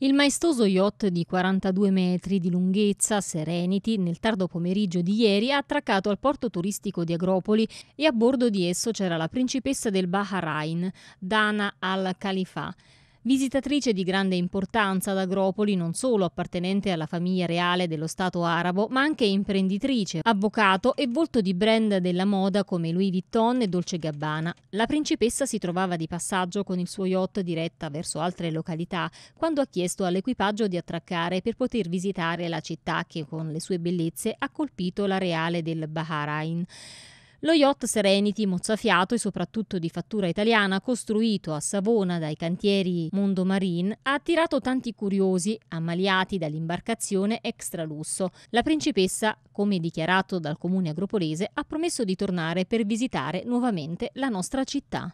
Il maestoso yacht di 42 metri di lunghezza, Serenity, nel tardo pomeriggio di ieri ha attraccato al porto turistico di Agropoli e a bordo di esso c'era la principessa del Bahrain, Dana al-Khalifa visitatrice di grande importanza ad Agropoli, non solo appartenente alla famiglia reale dello Stato arabo, ma anche imprenditrice, avvocato e volto di brand della moda come Louis Vuitton e Dolce Gabbana. La principessa si trovava di passaggio con il suo yacht diretta verso altre località quando ha chiesto all'equipaggio di attraccare per poter visitare la città che con le sue bellezze ha colpito la reale del Bahrain. Lo yacht Serenity, mozzafiato e soprattutto di fattura italiana, costruito a Savona dai cantieri Mondo Marine, ha attirato tanti curiosi, ammaliati dall'imbarcazione extra lusso. La principessa, come dichiarato dal comune agropolese, ha promesso di tornare per visitare nuovamente la nostra città.